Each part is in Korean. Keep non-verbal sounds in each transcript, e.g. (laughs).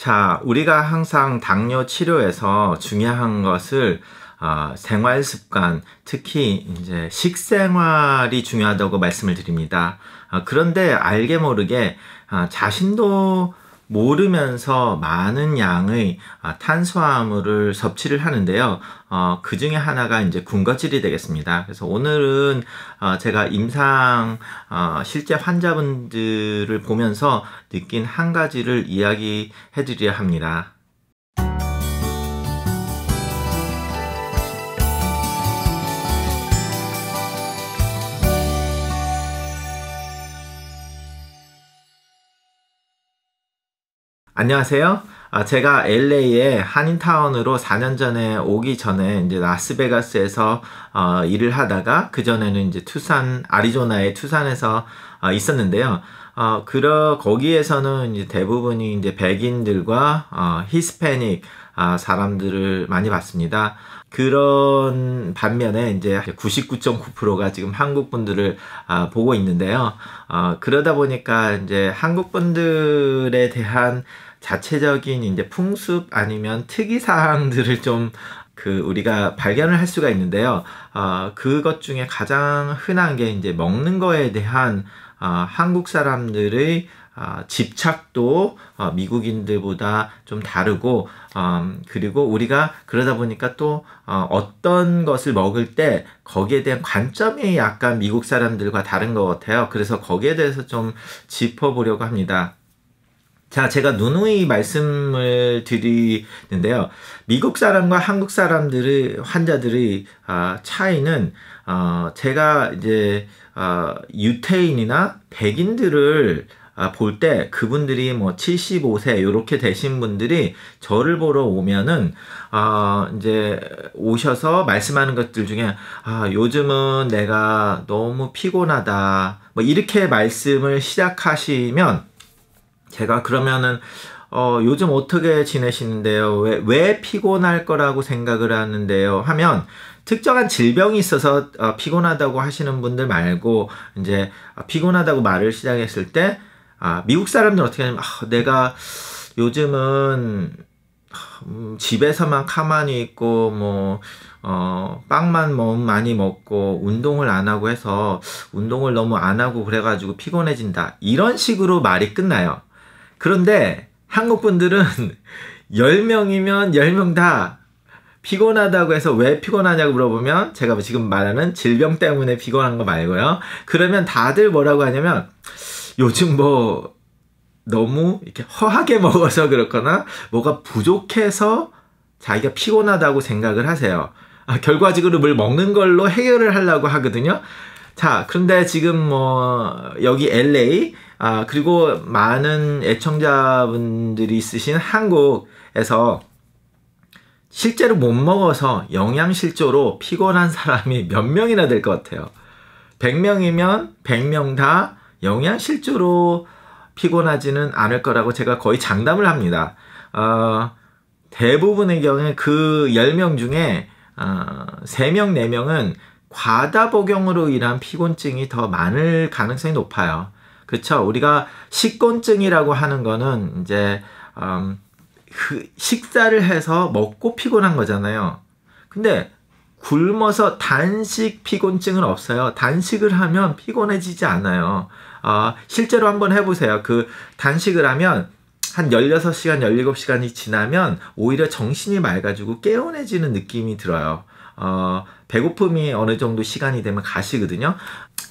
자, 우리가 항상 당뇨 치료에서 중요한 것을 어, 생활 습관, 특히 이제 식생활이 중요하다고 말씀을 드립니다. 어, 그런데 알게 모르게 어, 자신도 모르면서 많은 양의 아, 탄수화물을 섭취를 하는데요. 어, 그 중에 하나가 이제 군것질이 되겠습니다. 그래서 오늘은 어, 제가 임상 어, 실제 환자분들을 보면서 느낀 한 가지를 이야기해 드려야 합니다. 안녕하세요. 아, 제가 LA의 한인타운으로 4년 전에 오기 전에 이제 라스베가스에서 어, 일을 하다가 그 전에는 이제 투산 아리조나의 투산에서 어, 있었는데요. 어, 그러 거기에서는 이제 대부분이 이제 백인들과 어, 히스패닉 아, 사람들을 많이 봤습니다. 그런 반면에 이제 99.9%가 지금 한국 분들을 아, 보고 있는데요. 아, 그러다 보니까 이제 한국 분들에 대한 자체적인 이제 풍습 아니면 특이 사항들을 좀 그 우리가 발견을 할 수가 있는데요. 어, 그것 중에 가장 흔한 게 이제 먹는 거에 대한 어, 한국 사람들의 어, 집착도 어, 미국인들보다 좀 다르고 어, 그리고 우리가 그러다 보니까 또 어, 떤 것을 먹을 때 거기에 대한 관점이 약간 미국 사람들과 다른 것 같아요. 그래서 거기에 대해서 좀 짚어보려고 합니다. 자, 제가 누누이 말씀을 드리는데요. 미국 사람과 한국 사람들의 환자들의 아, 차이는 어, 제가 이제 어, 유태인이나 백인들을 아, 볼때 그분들이 뭐 75세 이렇게 되신 분들이 저를 보러 오면은 아 이제 오셔서 말씀하는 것들 중에 아 요즘은 내가 너무 피곤하다 뭐 이렇게 말씀을 시작하시면 제가 그러면은 어, 요즘 어떻게 지내시는데요? 왜, 왜 피곤할 거라고 생각을 하는데요? 하면 특정한 질병이 있어서 어, 피곤하다고 하시는 분들 말고 이제 아, 피곤하다고 말을 시작했을 때 아, 미국 사람들 어떻게 하냐면 아, 내가 요즘은 음, 집에서만 가만히 있고 뭐 어, 빵만 뭐 많이 먹고 운동을 안 하고 해서 운동을 너무 안 하고 그래가지고 피곤해진다 이런 식으로 말이 끝나요. 그런데 한국 분들은 10명이면 (laughs) 10명 다 피곤하다고 해서 왜 피곤하냐고 물어보면 제가 지금 말하는 질병 때문에 피곤한 거 말고요. 그러면 다들 뭐라고 하냐면 요즘 뭐 너무 이렇게 허하게 (laughs) 먹어서 그렇거나 뭐가 부족해서 자기가 피곤하다고 생각을 하세요. 아, 결과적으로 뭘 먹는 걸로 해결을 하려고 하거든요. 자, 그런데 지금 뭐 여기 LA 아, 그리고 많은 애청자분들이 쓰신 한국에서 실제로 못 먹어서 영양실조로 피곤한 사람이 몇 명이나 될 것 같아요. 100명이면 100명 다 영양실조로 피곤하지는 않을 거라고 제가 거의 장담을 합니다. 어, 대부분의 경우에 그 10명 중에 어, 3명, 4명은 과다 복용으로 인한 피곤증이 더 많을 가능성이 높아요. 그렇죠. 우리가 식곤증이라고 하는 거는 이제 음, 그 식사를 해서 먹고 피곤한 거잖아요. 근데 굶어서 단식 피곤증은 없어요. 단식을 하면 피곤해지지 않아요. 어, 실제로 한번 해보세요. 그 단식을 하면 한 16시간, 17시간이 지나면 오히려 정신이 맑아지고 개운해지는 느낌이 들어요. 어, 배고픔이 어느 정도 시간이 되면 가시거든요.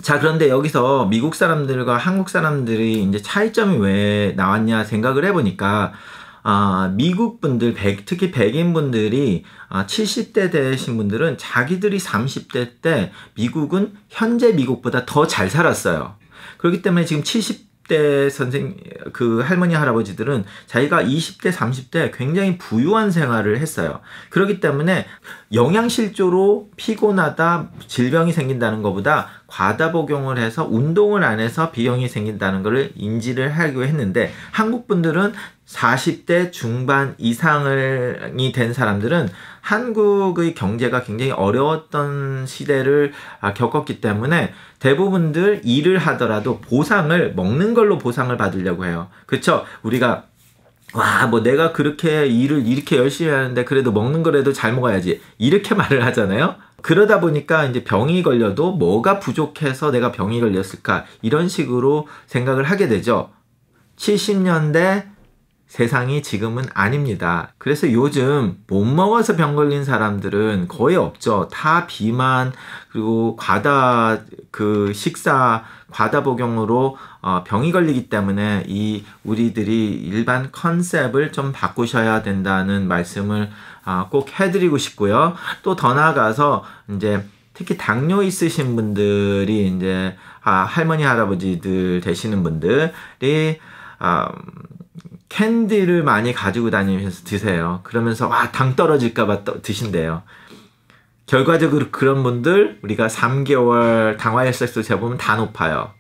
자, 그런데 여기서 미국 사람들과 한국 사람들이 이제 차이점이 왜 나왔냐 생각을 해보니까 아, 미국 분들, 백, 특히 백인 분들이 아, 70대 되신 분들은 자기들이 30대 때 미국은 현재 미국보다 더 잘 살았어요. 그렇기 때문에 지금 70대 선생, 그 할머니, 할아버지들은 자기가 20대, 30대 굉장히 부유한 생활을 했어요. 그렇기 때문에 영양실조로 피곤하다, 질병이 생긴다는 것보다 과다 복용을 해서 운동을 안 해서 비형이 생긴다는 것을 인지를 하기로 했는데 한국 분들은 40대 중반 이상이 된 사람들은 한국의 경제가 굉장히 어려웠던 시대를 아, 겪었기 때문에 대부분들 일을 하더라도 보상을 먹는 걸로 보상을 받으려고 해요. 그쵸? 우리가 와, 뭐 내가 그렇게 일을 이렇게 열심히 하는데 그래도 먹는 거라도 잘 먹어야지. 이렇게 말을 하잖아요. 그러다 보니까 이제 병이 걸려도 뭐가 부족해서 내가 병이 걸렸을까? 이런 식으로 생각을 하게 되죠. 70년대 세상이 지금은 아닙니다. 그래서 요즘 못 먹어서 병 걸린 사람들은 거의 없죠. 다 비만, 그리고 과다 그 식사, 과다 복용으로 어, 병이 걸리기 때문에 이 우리들이 일반 컨셉을 좀 바꾸셔야 된다는 말씀을 어, 꼭 해드리고 싶고요. 또 더 나아가서 이제 특히 당뇨 있으신 분들이 이제 아, 할머니 할아버지들 되시는 분들이 어, 캔디를 많이 가지고 다니면서 드세요. 그러면서 와, 당 떨어질까 봐 드신대요. 결과적으로 그런 분들 우리가 3개월 당화혈색소 재보면 다 높아요.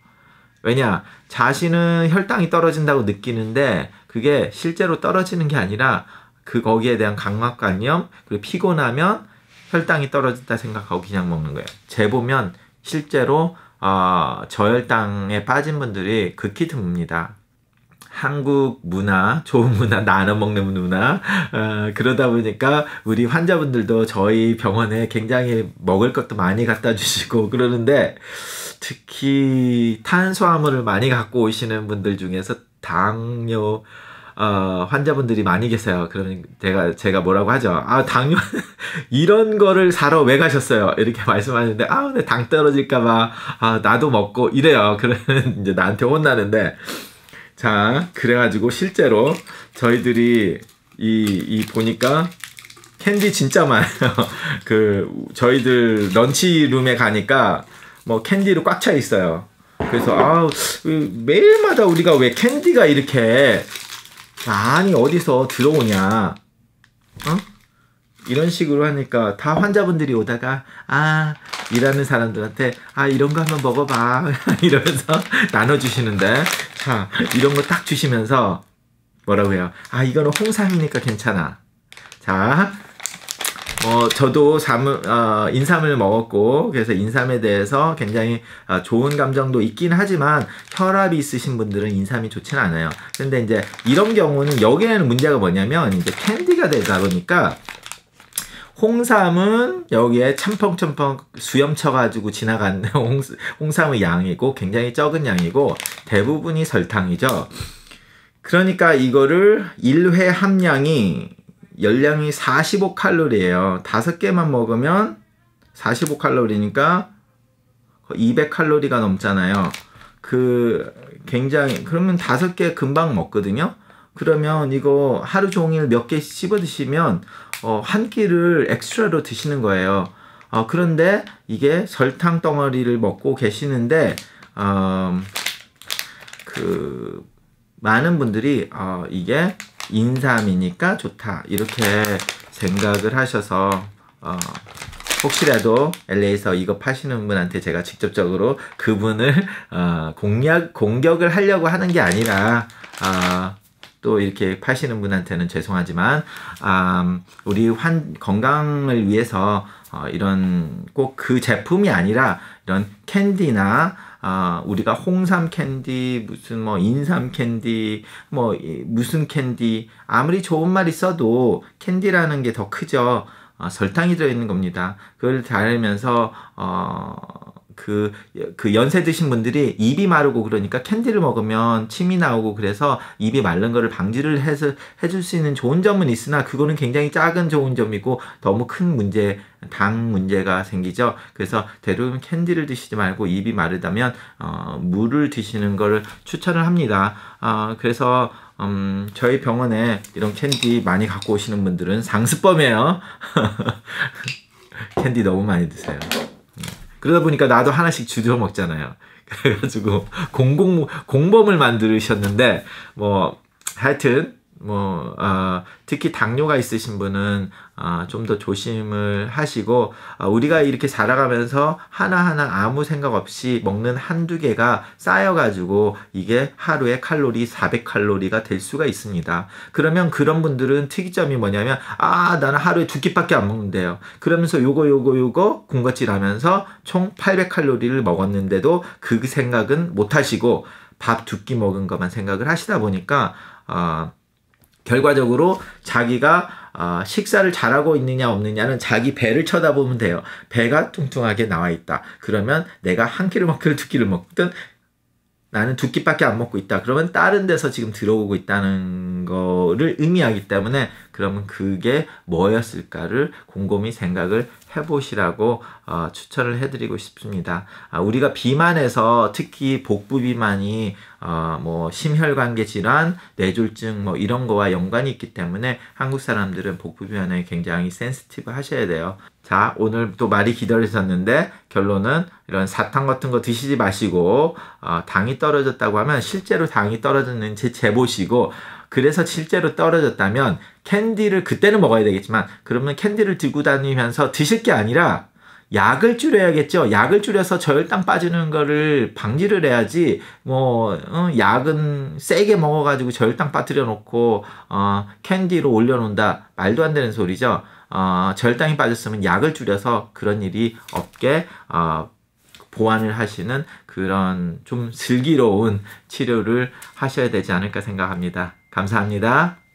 왜냐? 자신은 혈당이 떨어진다고 느끼는데 그게 실제로 떨어지는 게 아니라 그 거기에 대한 강압관념 그리고 피곤하면 혈당이 떨어진다 생각하고 그냥 먹는 거예요. 재보면 실제로 어, 저혈당에 빠진 분들이 극히 드뭅니다. 한국 문화, 좋은 문화, 나눠 먹는 문화. 어, 그러다 보니까 우리 환자분들도 저희 병원에 굉장히 먹을 것도 많이 갖다 주시고 그러는데 특히 탄수화물을 많이 갖고 오시는 분들 중에서 당뇨 어, 환자분들이 많이 계세요. 그러면 제가 제가 뭐라고 하죠? 아 당뇨 (laughs) 이런 거를 사러 왜 가셨어요? 이렇게 말씀하는데 아, 근데 당 떨어질까봐 아 나도 먹고 이래요. 그러면 이제 나한테 혼나는데 자, 그래가지고 실제로 저희들이 이, 이 보니까 캔디 진짜 많아요. (laughs) 그, 저희들 런치룸에 가니까 뭐 캔디로 꽉 차 있어요. 그래서, 아 매일마다 우리가 왜 캔디가 이렇게 많이 어디서 들어오냐. 어? 이런 식으로 하니까 다 환자분들이 오다가 아 일하는 사람들한테 아 이런 거 한번 먹어봐 (laughs) 이러면서 (laughs) 나눠주시는데 자 이런 거 딱 주시면서 뭐라고 해요 아 이거는 홍삼이니까 괜찮아 자 어, 저도 삼을, 어, 인삼을 먹었고, 그래서 인삼에 대해서 굉장히 어, 좋은 감정도 있긴 하지만, 혈압이 있으신 분들은 인삼이 좋진 않아요. 근데 이제 이런 경우는 여기에는 문제가 뭐냐면, 이제 캔디가 되다 보니까, 홍삼은 여기에 참펑참펑 수염 쳐가지고 지나간 (laughs) 홍, 홍삼의 양이고 굉장히 적은 양이고 대부분이 설탕이죠. 그러니까 이거를 1회 함량이 열량이 45칼로리예요. 5개만 먹으면 45칼로리니까 200칼로리가 넘잖아요. 그 굉장히 그러면 5개 금방 먹거든요. 그러면 이거 하루 종일 몇 개 씹어 드시면 어, 한 끼를 엑스트라로 드시는 거예요. 어, 그런데 이게 설탕 덩어리를 먹고 계시는데 어, 그 많은 분들이 어, 이게 인삼이니까 좋다 이렇게 생각을 하셔서 어, 혹시라도 LA에서 이거 파시는 분한테 제가 직접적으로 그분을 어, 공략 공격을 하려고 하는 게 아니라 어, 또 이렇게 파시는 분한테는 죄송하지만 아, 우리 환 건강을 위해서 어, 이런 꼭 그 제품이 아니라 이런 캔디나 아, 우리가 홍삼 캔디, 무슨 뭐 인삼 캔디, 뭐 무슨 캔디, 아무리 좋은 말이 써도 캔디라는 게 더 크죠. 어, 설탕이 들어있는 겁니다. 그걸 다알면서 어, 그, 그 연세 드신 분들이 입이 마르고 그러니까 캔디를 먹으면 침이 나오고 그래서 입이 마른 거를 방지를 해서 해줄 수 있는 좋은 점은 있으나 그거는 굉장히 작은 좋은 점이고 너무 큰 문제, 당 문제가 생기죠. 그래서 대부분 캔디를 드시지 말고 입이 마르다면 어, 물을 드시는 거를 추천을 합니다. 어, 그래서 음, 저희 병원에 이런 캔디 많이 갖고 오시는 분들은 상습범이에요. (laughs) 캔디 너무 많이 드세요. 그러다 보니까 나도 하나씩 주워 먹잖아요. (laughs) 그래가지고 공공 공범을 만드셨는데 뭐 하여튼 뭐 어, 특히 당뇨가 있으신 분은 어, 아, 좀더 조심을 하시고 어, 우리가 이렇게 자라가면서 하나하나 아무 생각 없이 먹는 한두 개가 쌓여가지고 이게 하루에 칼로리 400칼로리가 될 수가 있습니다. 그러면 그런 분들은 특이점이 뭐냐면 아 나는 하루에 두 끼밖에 안 먹는데요. 그러면서 요거 요거 요거 군것질하면서 총 800칼로리를 먹었는데도 그 생각은 못 하시고 밥 두 끼 먹은 것만 생각을 하시다 보니까 어, 결과적으로 자기가 아, 식사를 잘하고 있느냐 없느냐는 자기 배를 쳐다보면 돼요. 배가 뚱뚱하게 나와 있다. 그러면 내가 한 끼를 먹든 두 끼를 먹든 나는 두 끼밖에 안 먹고 있다. 그러면 다른 데서 지금 들어오고 있다는 거를 의미하기 때문에 그러면 그게 뭐였을까를 곰곰이 생각을 해보시라고 어, 추천을 해드리고 싶습니다. 아, 우리가 비만에서 특히 복부 비만이 어, 뭐 심혈관계 질환, 뇌졸중 뭐 이런 거와 연관이 있기 때문에 한국 사람들은 복부 비만에 굉장히 센스티브 하셔야 돼요. 자, 오늘 또 말이 기다리셨는데 결론은 이런 사탕 같은 거 드시지 마시고 어, 당이 떨어졌다고 하면 실제로 당이 떨어졌는지 재보시고 그래서 실제로 떨어졌다면 캔디를 그때는 먹어야 되겠지만 그러면 캔디를 들고 다니면서 드실 게 아니라 약을 줄여야겠죠. 약을 줄여서 저혈당 빠지는 거를 방지를 해야지 뭐 어, 약은 세게 먹어가지고 저혈당 빠뜨려 놓고 어, 캔디로 올려놓는다 말도 안 되는 소리죠. 어, 저혈당이 빠졌으면 약을 줄여서 그런 일이 없게 어, 보완을 하시는 그런 좀 슬기로운 치료를 하셔야 되지 않을까 생각합니다. 감사합니다.